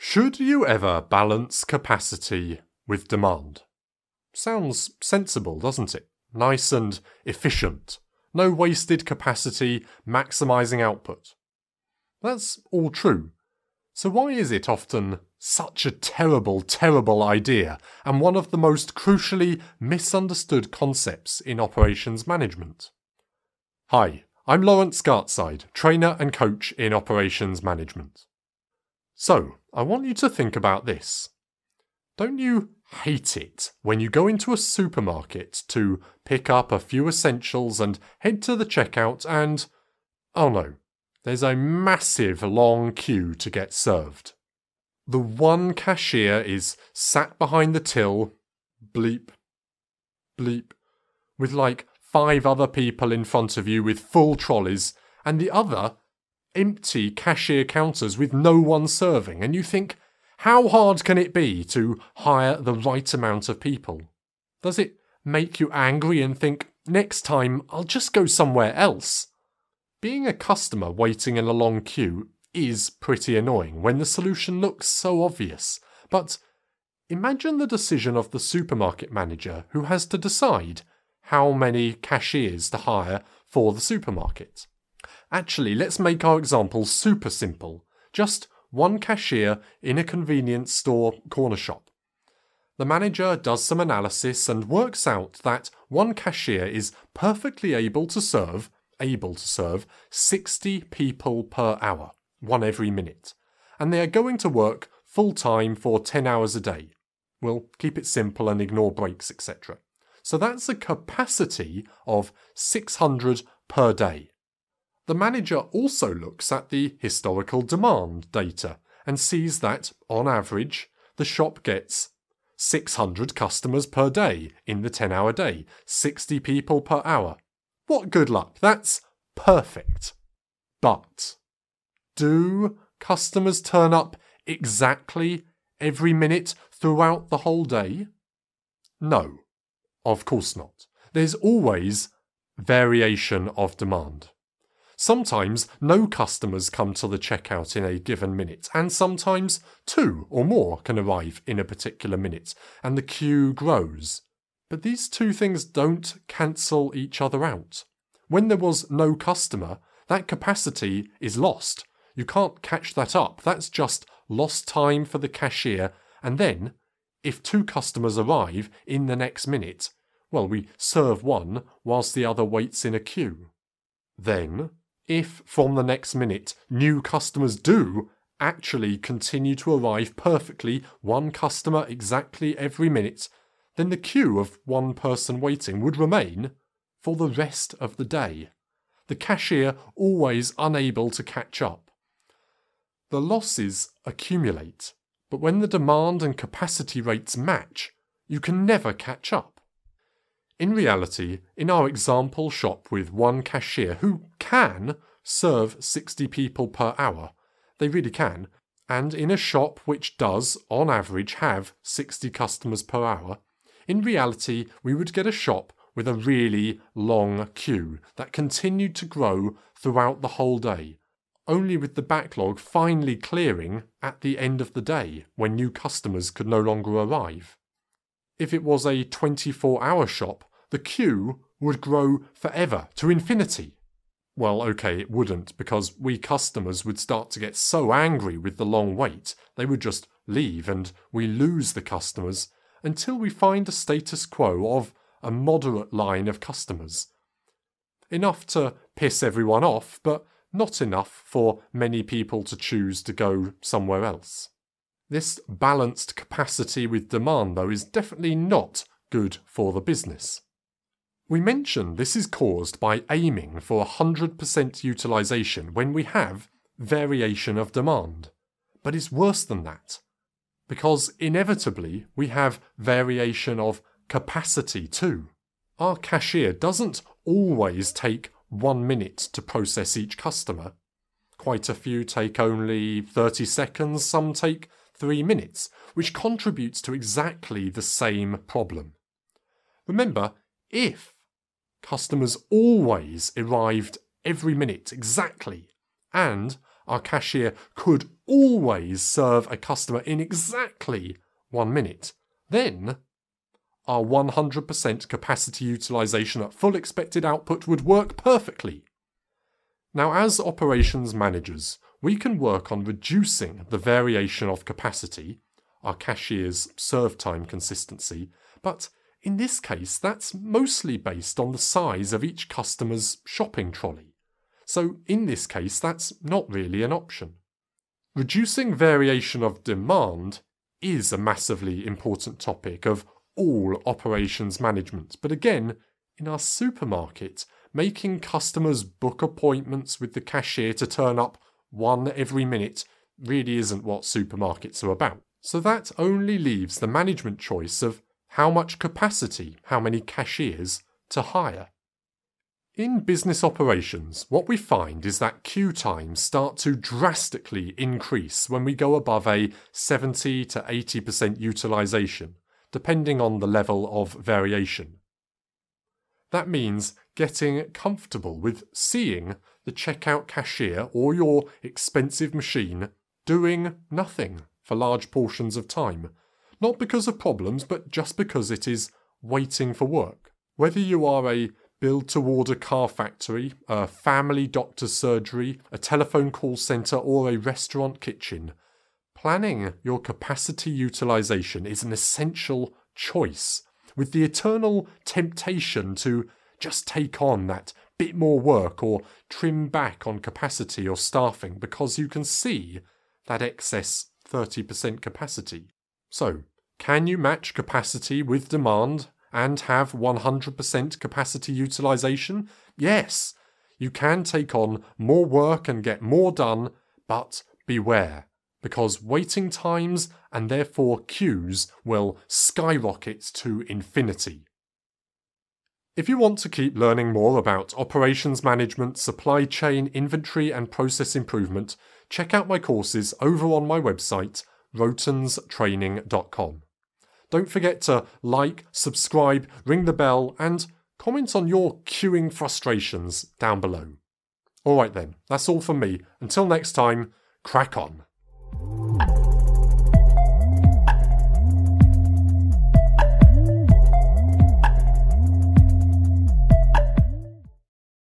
Should you ever balance capacity with demand? Sounds sensible, doesn't it? Nice and efficient. No wasted capacity, maximising output. That's all true. So, why is it often such a terrible, terrible idea and one of the most crucially misunderstood concepts in operations management? Hi, I'm Lawrence Gartside, trainer and coach in operations management. So, I want you to think about this. Don't you hate it when you go into a supermarket to pick up a few essentials and head to the checkout and, oh no, there's a massive long queue to get served. The one cashier is sat behind the till, bleep, bleep, with like five other people in front of you with full trolleys, and the other empty cashier counters with no one serving, and you think, how hard can it be to hire the right amount of people? Does it make you angry and think, next time I'll just go somewhere else? Being a customer waiting in a long queue is pretty annoying when the solution looks so obvious, but imagine the decision of the supermarket manager who has to decide how many cashiers to hire for the supermarket. Actually, let's make our example super simple. Just one cashier in a convenience store corner shop. The manager does some analysis and works out that one cashier is perfectly able to serve, able to serve, 60 people per hour, one every minute. And they are going to work full time for 10 hours a day. We'll keep it simple and ignore breaks, etc. So that's a capacity of 600 per day. The manager also looks at the historical demand data and sees that, on average, the shop gets 600 customers per day in the 10 hour day, 60 people per hour. What good luck! That's perfect. But do customers turn up exactly every minute throughout the whole day? No, of course not. There's always variation of demand. Sometimes no customers come to the checkout in a given minute, and sometimes two or more can arrive in a particular minute, and the queue grows. But these two things don't cancel each other out. When there was no customer, that capacity is lost. You can't catch that up. That's just lost time for the cashier. And then, if two customers arrive in the next minute, well, we serve one whilst the other waits in a queue. Then, if from the next minute new customers do actually continue to arrive perfectly, one customer exactly every minute, then the queue of one person waiting would remain for the rest of the day. The cashier always unable to catch up. The losses accumulate, but when the demand and capacity rates match, you can never catch up. In reality, in our example shop with one cashier who can serve 60 people per hour, they really can, and in a shop which does, on average, have 60 customers per hour, in reality, we would get a shop with a really long queue that continued to grow throughout the whole day, only with the backlog finally clearing at the end of the day when new customers could no longer arrive if it was a 24 hour shop, the queue would grow forever to infinity. Well, okay, it wouldn't, because we customers would start to get so angry with the long wait, they would just leave and we lose the customers until we find a status quo of a moderate line of customers. Enough to piss everyone off, but not enough for many people to choose to go somewhere else. This balanced capacity with demand, though, is definitely not good for the business. We mentioned this is caused by aiming for 100% utilization when we have variation of demand. But it's worse than that, because inevitably we have variation of capacity too. Our cashier doesn't always take one minute to process each customer. Quite a few take only 30 seconds, some take three minutes, which contributes to exactly the same problem. Remember, if customers always arrived every minute exactly, and our cashier could always serve a customer in exactly one minute, then our 100% capacity utilization at full expected output would work perfectly. Now, as operations managers, we can work on reducing the variation of capacity, our cashier's serve time consistency, but in this case, that's mostly based on the size of each customer's shopping trolley. So in this case, that's not really an option. Reducing variation of demand is a massively important topic of all operations management, but again, in our supermarket, making customers book appointments with the cashier to turn up one every minute, really isn't what supermarkets are about. So that only leaves the management choice of how much capacity, how many cashiers to hire. In business operations, what we find is that queue times start to drastically increase when we go above a 70 to 80% utilisation, depending on the level of variation. That means getting comfortable with seeing the checkout cashier or your expensive machine doing nothing for large portions of time. Not because of problems, but just because it is waiting for work. Whether you are a build to order car factory, a family doctor's surgery, a telephone call centre, or a restaurant kitchen, planning your capacity utilisation is an essential choice, with the eternal temptation to just take on that bit more work or trim back on capacity or staffing because you can see that excess 30% capacity. So, can you match capacity with demand and have 100% capacity utilization? Yes, you can take on more work and get more done, but beware because waiting times and therefore queues will skyrocket to infinity. If you want to keep learning more about operations management, supply chain, inventory, and process improvement, check out my courses over on my website, rotenstraining.com. Don't forget to like, subscribe, ring the bell, and comment on your queuing frustrations down below. Alright then, that's all from me. Until next time, crack on.